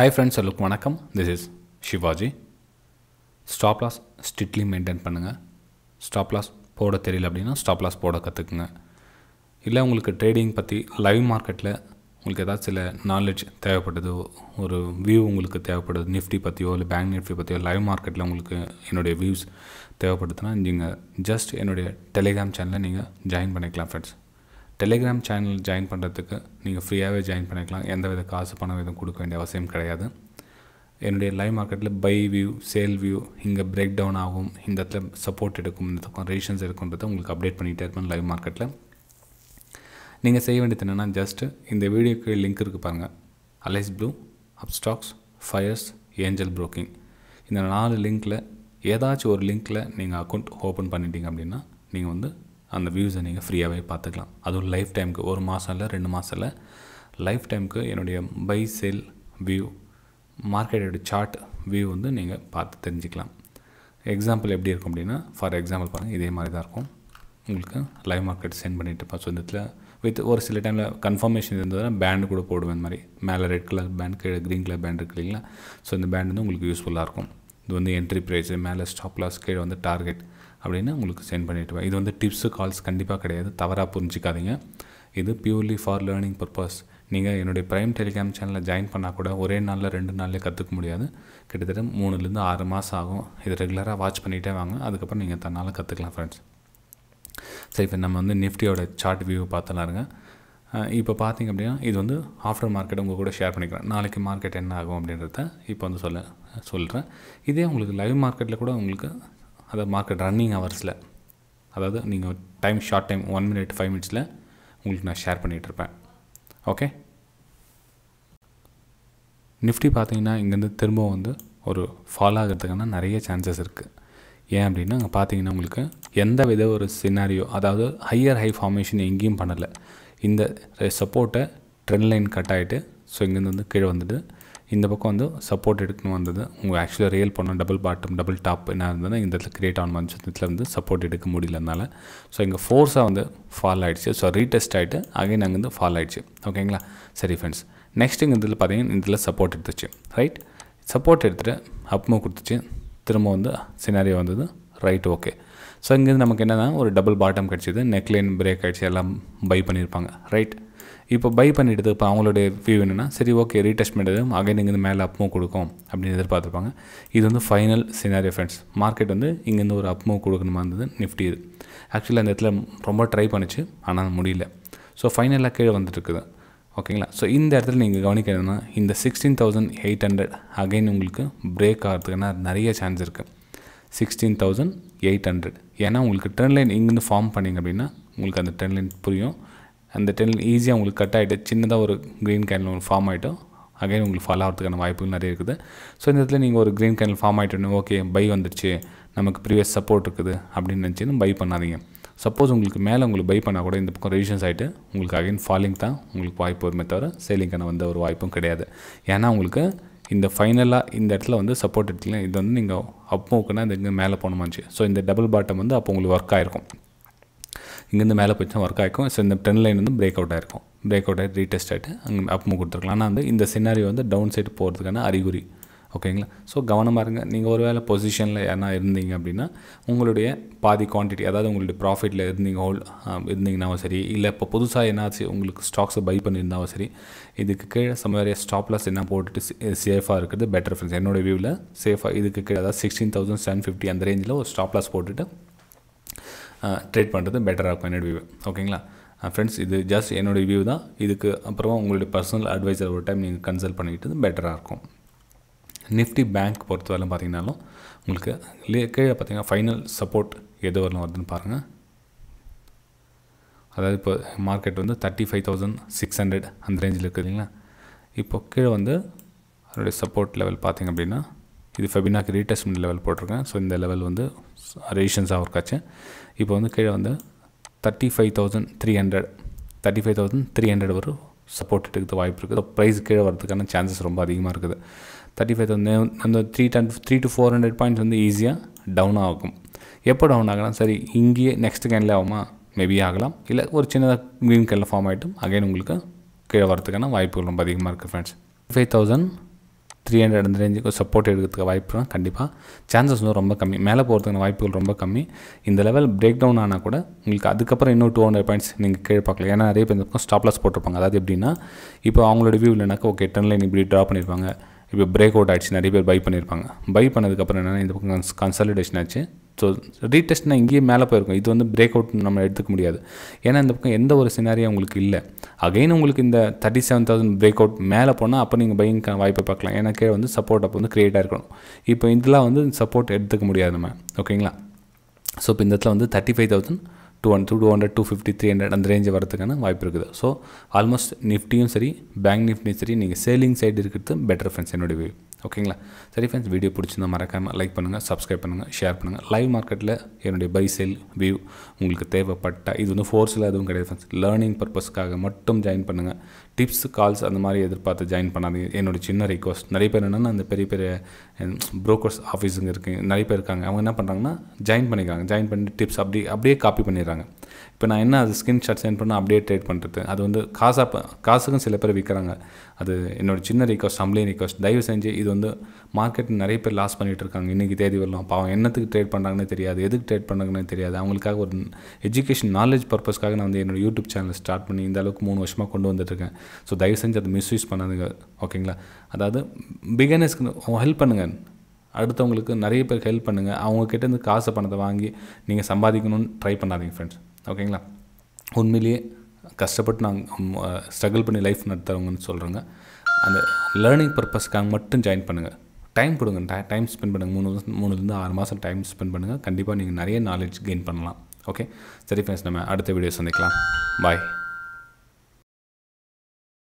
hi friends எல்லோருக்கும் வணக்கம் this is Shivaji stop loss strictly maintain பண்ணுங்கள் ஸ்டாப் லாஸ் போட தெரியல அப்படின்னா ஸ்டாப் லாஸ் போட கற்றுக்குங்க இல்லை உங்களுக்கு ட்ரேடிங் பற்றி லைவ் மார்க்கெட்டில் உங்களுக்கு ஏதாவது சில நாலேஜ் தேவைப்படுது ஒரு வியூ உங்களுக்கு தேவைப்படுது நிஃப்டி பற்றியோ இல்லை பேங்க் நிஃப்டி பற்றியோ லைவ் மார்க்கெட்டில் உங்களுக்கு என்னுடைய வியூஸ் தேவைப்படுதுன்னா நீங்கள் ஜஸ்ட் என்னுடைய டெலிகிராம் சேனலை நீங்கள் ஜாயின் பண்ணிக்கலாம் ஃப்ரெண்ட்ஸ் டெலிகிராம் சேனல் ஜாயின் பண்ணுறதுக்கு நீங்கள் ஃப்ரீயாகவே ஜாயின் பண்ணிக்கலாம் எந்த வித காசு பணம் எதுவும் கொடுக்க வேண்டிய அவசியம் கிடையாது என்னுடைய லைவ் மார்க்கெட்டில் பை வியூ சேல் வியூ இங்கே பிரேக் டவுன் ஆகும் இந்த இடத்துல சப்போர்ட் எடுக்கும் இந்த பக்கம் ரேஷன்ஸ் எடுக்குன்றதை உங்களுக்கு அப்டேட் பண்ணிகிட்டே இருப்பேன் லைவ் மார்க்கெட்டில் நீங்கள் செய்ய வேண்டியது என்னென்னா ஜஸ்ட்டு இந்த வீடியோக்கு லிங்க் இருக்குது பாருங்கள் Alice Blue Upstox Fyers Angel Broking இந்த நாலு லிங்க்கில் ஏதாச்சும் ஒரு லிங்க்கில் நீங்கள் அக்கௌண்ட் ஓப்பன் பண்ணிட்டீங்க அப்படின்னா நீங்கள் வந்து அந்த வியூஸை நீங்கள் ஃப்ரீயாகவே பார்த்துக்கலாம் அதுவும் லைஃப் டைமுக்கு ஒரு மாதம் இல்லை ரெண்டு மாதம் இல்லை லைஃப் டைமுக்கு என்னுடைய பை சேல் வியூ மார்க்கெட்டோட சார்ட் வியூ வந்து நீங்கள் பார்த்து தெரிஞ்சுக்கலாம் எக்ஸாம்பிள் எப்படி இருக்கும் அப்படின்னா ஃபார் எக்ஸாம்பிள் பாருங்கள் இதே மாதிரி தான் இருக்கும் உங்களுக்கு லைவ் மார்க்கெட் சென்ட் பண்ணிட்டு பார்த்து சொந்தத்தில் வித் ஒரு சில டைமில் கன்ஃபர்மேஷன் இருந்ததுனால் பேண்டு கூட போடுவேன் இந்த மாதிரி மேலே ரெட் கலர் பேண்ட் கீழே க்ரீன் கலர் பேண்ட் இருக்கு இல்லைங்களா ஸோ இந்த பேண்ட் வந்து உங்களுக்கு யூஸ்ஃபுல்லாக இருக்கும் இது வந்து என்ட்ரி ப்ரைஸு மேலே ஸ்டாப் லாஸ் கீழே வந்து டார்கெட் அப்படின்னு உங்களுக்கு சென்ட் பண்ணிவிட்டு இது வந்து டிப்ஸு கால்ஸ் கண்டிப்பாக கிடையாது தவறாக புரிஞ்சிக்காதீங்க இது பியூர்லி ஃபார் லேர்னிங் பர்பஸ் நீங்கள் என்னுடைய ப்ரைம் டெலிகிராம் சேனலில் ஜாயின் பண்ணால் கூட ஒரே நாளில் ரெண்டு நாளில் கற்றுக்க முடியாது கிட்டத்தட்ட மூணுலேருந்து ஆறு மாதம் ஆகும் இது ரெகுலராக வாட்ச் பண்ணிகிட்டே வாங்க அதுக்கப்புறம் நீங்கள் தன்னால் கற்றுக்கலாம் ஃப்ரெண்ட்ஸ் சரி இப்போ நம்ம வந்து நிஃப்டியோட சார்ட் வியூ இருங்க இப்போ பார்த்தீங்க அப்படின்னா இது வந்து ஆஃப்டர் மார்க்கெட் உங்கள் கூட ஷேர் பண்ணிக்கிறேன் நாளைக்கு மார்க்கெட் என்ன ஆகும் அப்படின்றத இப்போ வந்து சொல்ல சொல்கிறேன் இதே உங்களுக்கு லைவ் மார்க்கெட்டில் கூட உங்களுக்கு அதாவது மார்க்கெட் ரன்னிங் ஹவர்ஸில் அதாவது நீங்கள் time short time one minute five மினிட்ஸில் உங்களுக்கு நான் ஷேர் பண்ணிகிட்ருப்பேன் ஓகே நிஃப்டி பார்த்தீங்கன்னா இங்கேருந்து திரும்பவும் வந்து ஒரு ஃபாலோ ஆகிறதுக்கான நிறைய சான்சஸ் இருக்குது ஏன் அப்படின்னா அங்கே பார்த்தீங்கன்னா உங்களுக்கு எந்த வித ஒரு சினாரியோ அதாவது ஹையர் ஹை ஃபார்மேஷன் எங்கேயும் பண்ணலை இந்த சப்போர்ட்டை ட்ரெண்ட் லைன் கட் ஆகிட்டு ஸோ இங்கேருந்து வந்து கீழே வந்துட்டு இந்த பக்கம் வந்து சப்போர்ட் எடுக்கணும் வந்தது உங்கள் ஆக்சுவலாக ரியல் பண்ணோம் டபுள் பாட்டம் டபுள் டாப் என்ன இருந்ததுன்னா இந்த இடத்துல கிரியேட் ஆன் வந்துச்சு இடத்துல வந்து சப்போர்ட் எடுக்க முடியலனால ஸோ இங்கே ஃபோர்ஸாக வந்து ஃபால் ஆகிடுச்சு ஸோ ரீடெஸ்ட் ஆகிட்டு அகைன் அங்கே வந்து ஃபால் ஆகிடுச்சு ஓகேங்களா சரி ஃப்ரெண்ட்ஸ் நெக்ஸ்ட் இங்கே இதில் பார்த்தீங்கன்னா இதில் சப்போர்ட் எடுத்துச்சு ரைட் சப்போர்ட் எடுத்துகிட்டு அப்மோ கொடுத்துச்சு திரும்ப வந்து சினாரியோ வந்தது ரைட் ஓகே ஸோ இங்கேருந்து நமக்கு என்னென்னா ஒரு டபுள் பாட்டம் கிடச்சிது நெக்லைன் பிரேக் ஆகிடுச்சு எல்லாம் பை பண்ணியிருப்பாங்க ரைட் இப்போ பை பண்ணிவிடுது இப்போ அவங்களுடைய வியூ என்னென்னா சரி ஓகே ரீடெஸ்ட்மெண்ட் பண்ணுறது அகைன் இங்கேருந்து மேலே மூவ் கொடுக்கும் அப்படின்னு எதிர்பார்த்துருப்பாங்க இது வந்து ஃபைனல் சினாரியோ ஃப்ரெண்ட்ஸ் மார்க்கெட் வந்து இங்கேருந்து ஒரு மூவ் கொடுக்கணுமா இருந்தது நிஃப்டி இது ஆக்சுவலாக அந்த இடத்துல ரொம்ப ட்ரை பண்ணிச்சு ஆனால் முடியல ஸோ ஃபைனலாக கீழே வந்துட்டுருக்குது ஓகேங்களா ஸோ இந்த இடத்துல நீங்கள் கவனிக்கிறதுனா இந்த sixteen thousand eight hundred again உங்களுக்கு பிரேக் ஆகிறதுக்குன்னா நிறைய சான்ஸ் இருக்குது சிக்ஸ்டீன் தௌசண்ட் எயிட் ஹண்ட்ரட் ஏன்னா உங்களுக்கு ட்ரெண்ட் லைன் இங்கேருந்து ஃபார்ம் பண்ணிங்க அப்படின்னா உங்களுக்கு அந்த ட்ரெண்ட் லைன் புரியும் அந்த டென் ஈஸியாக உங்களுக்கு கட் ஆகிட்டு சின்னதாக ஒரு க்ரீன் கேண்டில் ஒன்று ஃபார்ம் ஆகிட்டும் அகைன் உங்களுக்கு ஃபாலோ ஆகிறதுக்கான வாய்ப்புகள் நிறைய இருக்குது ஸோ இந்த இடத்துல நீங்கள் ஒரு க்ரீன் கேண்டில் ஃபார்ம் ஆகிட்டு ஓகே பை வந்துடுச்சு நமக்கு ப்ரீவியஸ் சப்போர்ட் இருக்குது அப்படின்னு நினச்சின்னு பை பண்ணாதீங்க சப்போஸ் உங்களுக்கு மேலே உங்களுக்கு பை பண்ணால் கூட இந்த பக்கம் ரெடிஷன்ஸ் ஆகிட்டு உங்களுக்கு அகைன் ஃபாலிங் தான் உங்களுக்கு வாய்ப்பு வருமே தவிர சேலிங்கான வந்த ஒரு வாய்ப்பும் கிடையாது ஏன்னா உங்களுக்கு இந்த ஃபைனலாக இந்த இடத்துல வந்து சப்போர்ட் எடுத்துக்கலாம் இது வந்து நீங்கள் அப்போக்குன்னா இந்த மேலே போகணுமாச்சு ஸோ இந்த டபுள் பாட்டம் வந்து அப்போ உங்களுக்கு ஒர்க் ஆகிருக்கும் இங்கேருந்து மேலே போய் தான் ஒர்க் ஆகிருக்கும் ஸோ இந்த ட்ரெண்ட் லைன் வந்து பிரேக் அவுட் ஆகிருக்கும் பிரேக் அவுட் ஆகி ரீடெஸ்ட் ஆகிட்டு அங்கே அப் கொடுத்துருக்கலாம் ஆனால் வந்து இந்த சின்னாரி வந்து டவுன் சைடு போகிறதுக்கான அறிகுறி ஓகேங்களா ஸோ கவனமாக இருங்க நீங்கள் ஒரு வேளை பொசிஷனில் யாரா இருந்தீங்க அப்படின்னா உங்களுடைய பாதி குவான்டிட்டி அதாவது உங்களுடைய ப்ராஃபிட்டில் இருந்தீங்க ஹோல் இருந்தீங்கனாவும் சரி இல்லை இப்போ புதுசாக என்னாச்சு உங்களுக்கு ஸ்டாக்ஸை பை பண்ணியிருந்தாலும் சரி இதுக்கு கீழே சம் வேறு ஸ்டாப்லாஸ் என்ன போட்டுட்டு சேஃபாக இருக்கிறது பெட்டர் ஃப்ரெண்ட்ஸ் என்னோடய வியூவில் சேஃபாக இதுக்கு கீழே அதாவது சிக்ஸ்டீன் தௌசண்ட் செவன் ஃபிஃப்டி அந்த ரேஞ்சில் ஒரு ஸ்டாப்லாஸ் போட்டுட்டு ட்ரேட் பண்ணுறது பெட்டராக இருக்கும் என்னோடய வியூ ஓகேங்களா ஃப்ரெண்ட்ஸ் இது ஜஸ்ட் என்னோடய வியூ தான் இதுக்கு அப்புறம் உங்களுடைய பர்சனல் அட்வைஸர் ஒரு டைம் நீங்கள் கன்சல்ட் பண்ணிக்கிட்டு பெட்டராக இருக்கும் நிஃப்டி பேங்க் பொறுத்தவரை பார்த்தீங்கன்னாலும் உங்களுக்கு கீழே பார்த்தீங்கன்னா ஃபைனல் சப்போர்ட் எது வரலாம் வருதுன்னு பாருங்கள் அதாவது இப்போ மார்க்கெட் வந்து thirty five thousand six hundred அந்த ரேஞ்சில் இருக்குது இல்லைங்களா இப்போ கீழே வந்து அதனுடைய சப்போர்ட் லெவல் பார்த்திங்க அப்படின்னா இது ஃபெபினாக்கு ரீடெஸ்ட்மெண்ட் லெவல் போட்டிருக்கேன் ஸோ இந்த லெவல் வந்து ரெசிஷன்ஸாக ஒர்க் ஆச்சு இப்போ வந்து கீழே வந்து thirty five thousand three hundred thirty five thousand three hundred வரும் சப்போர்ட் எடுக்கிறது வாய்ப்பு இருக்குது ப்ரைஸ் கீழே வரதுக்கான சான்சஸ் ரொம்ப அதிகமாக இருக்குது தேர்ட்டி ஃபைவ் தௌசண்ட் அந்த three ten three to four hundred points வந்து ஈஸியாக டவுன் ஆகும் எப்போ டவுன் ஆகலாம் சரி இங்கேயே நெக்ஸ்ட் கேனில் ஆகுமா மேபி ஆகலாம் இல்லை ஒரு சின்னதாக க்ரீன் கலர் ஃபார்ம் ஆகிட்டும் அகைன் உங்களுக்கு கீழே வரதுக்கான வாய்ப்புகள் ரொம்ப அதிகமாக இருக்குது friends five thousand three hundred அந்த ரேஞ்சுக்கு சப்போர்ட் எடுக்கிறதுக்கு வாய்ப்புனா கண்டிப்பாக சான்சஸ் வந்து ரொம்ப கம்மி மேலே போகிறதுக்கான வாய்ப்புகள் ரொம்ப கம்மி இந்த லெவல் பிரேக் டவுன் ஆனால் கூட உங்களுக்கு அதுக்கப்புறம் இன்னும் டூ ஹண்ட்ரட் பாயிண்ட்ஸ் நீங்கள் கீழே பார்க்கலாம் ஏன்னா நிறைய பேர் இருக்கும் ஸ்டாப் லாஸ் போட்டிருப்பாங்க அதாவது எப்படின்னா இப்போ அவங்களோட வியூ இல்லைனாக்கா ஓகே டென் லைன் இப்படி ட்ரா பண்ணியிருப்பாங்க இப்போ பிரேக் அவுட் ஆகிடுச்சு நிறைய பேர் பை பண்ணியிருப்பாங்க பை பண்ணதுக்கப்புறம் என்னென்னா இந்த பக்கம் கன்சல்டேஷன் ஆச்சு ஸோ ரீடெஸ்ட்னால் இங்கேயே மேலே போயிருக்கும் இது வந்து பிரேக் அவுட் நம்ம எடுத்துக்க முடியாது ஏன்னா இந்த பக்கம் எந்த ஒரு சினாரியும் உங்களுக்கு இல்லை அகைன் உங்களுக்கு இந்த thirty seven thousand break out மேலே போனால் அப்போ நீங்கள் பையங்க வாய்ப்பை பார்க்கலாம் ஏன்னா கீழே வந்து சப்போர்ட் அப்போ வந்து க்ரியேட்டாக இருக்கணும் இப்போ இதெல்லாம் வந்து சப்போர்ட் எடுத்துக்க முடியாது நம்ம ஓகேங்களா ஸோ இப்போ இந்த இடத்துல வந்து thirty five thousand two hundred two hundred two fifty three hundred அந்த ரேஞ்சு வரதுக்கான வாய்ப்பு இருக்குது ஸோ ஆல்மோஸ்ட் நிஃப்டியும் சரி பேங்க் நிஃப்டியும் சரி நீங்கள் சேலிங் சைடு இருக்கிறது பெட்டர் ஃப்ரெண்ட்ஸ் என்னுடைய ஓகேங்களா சரி ஃப்ரெண்ட்ஸ் வீடியோ பிடிச்சிருந்தால் மறக்காமல் லைக் பண்ணுங்கள் சப்ஸ்கிரைப் பண்ணுங்கள் ஷேர் பண்ணுங்கள் லைவ் மார்க்கெட்டில் என்னுடைய பை செல் வியூ உங்களுக்கு தேவைப்பட்ட இது வந்து ஃபோர்ஸில் எதுவும் கிடையாது ஃப்ரெண்ட்ஸ் லேர்னிங் பர்பஸ்க்காக மட்டும் ஜாயின் பண்ணுங்கள் டிப்ஸ் கால்ஸ் அந்த மாதிரி எதிர்பார்த்து ஜாயின் பண்ணாதீங்க என்னோடய சின்ன ரிக்வஸ்ட் நிறைய பேர் என்னென்னா அந்த பெரிய பெரிய ப்ரோக்கர்ஸ் ஆஃபீஸுங்க இருக்குது நிறைய பேர் இருக்காங்க அவங்க என்ன பண்ணுறாங்கன்னா ஜாயின் பண்ணிக்கிறாங்க ஜாயின் பண்ணி டிப்ஸ் அப்படி அப்படியே காப்பி பண்ணிடுறாங்க இப்போ நான் என்ன அது ஷாட் சென்ட் பண்ணால் அப்படியே ட்ரேட் பண்ணுறது அது வந்து காசாக காசுக்கும் சில பேர் விற்கிறாங்க அது என்னோடய சின்ன ரிக்வஸ்ட் சம்பளே ரிக்வஸ்ட் தயவு செஞ்சு இது இது வந்து மார்க்கெட் நிறைய பேர் லாஸ் பண்ணிகிட்டு இருக்காங்க இன்றைக்கி தேதி வரலாம் பாவம் என்னத்துக்கு ட்ரேட் பண்ணுறாங்கன்னு தெரியாது எதுக்கு ட்ரேட் பண்ணுறாங்கன்னு தெரியாது அவங்களுக்காக ஒரு எஜுகேஷன் நாலேஜ் பர்பஸ்க்காக நான் வந்து என்னோடய யூடியூப் சேனல் ஸ்டார்ட் பண்ணி இந்த அளவுக்கு மூணு வருஷமாக கொண்டு வந்துட்டுருக்கேன் ஸோ தயவு செஞ்சு அதை மிஸ்யூஸ் பண்ணாதுங்க ஓகேங்களா அதாவது பிகினர்ஸ்க்கு ஹெல்ப் பண்ணுங்கள் அடுத்தவங்களுக்கு நிறைய பேர் ஹெல்ப் பண்ணுங்கள் அவங்கக்கிட்ட இருந்து காசு பணத்தை வாங்கி நீங்கள் சம்பாதிக்கணும்னு ட்ரை பண்ணாதீங்க ஃப்ரெண்ட்ஸ் ஓகேங்களா உண்மையிலேயே கஷ்டப்பட்டு நாங்கள் ஸ்ட்ரகிள் பண்ணி லைஃப் நடத்துகிறவங்கன்னு சொல்கிறேங்க அந்த லேர்னிங் பர்பஸ்க்காக மட்டும் ஜாயின் பண்ணுங்கள் டைம் கொடுங்க டை டைம் ஸ்பெண்ட் பண்ணுங்கள் மூணு மூணுலேருந்து ஆறு மாதம் டைம் ஸ்பெண்ட் பண்ணுங்கள் கண்டிப்பாக நீங்கள் நிறைய நாலேஜ் கெயின் பண்ணலாம் ஓகே சரி ஃப்ரெண்ட்ஸ் நம்ம அடுத்த வீடியோ சந்திக்கலாம் பாய்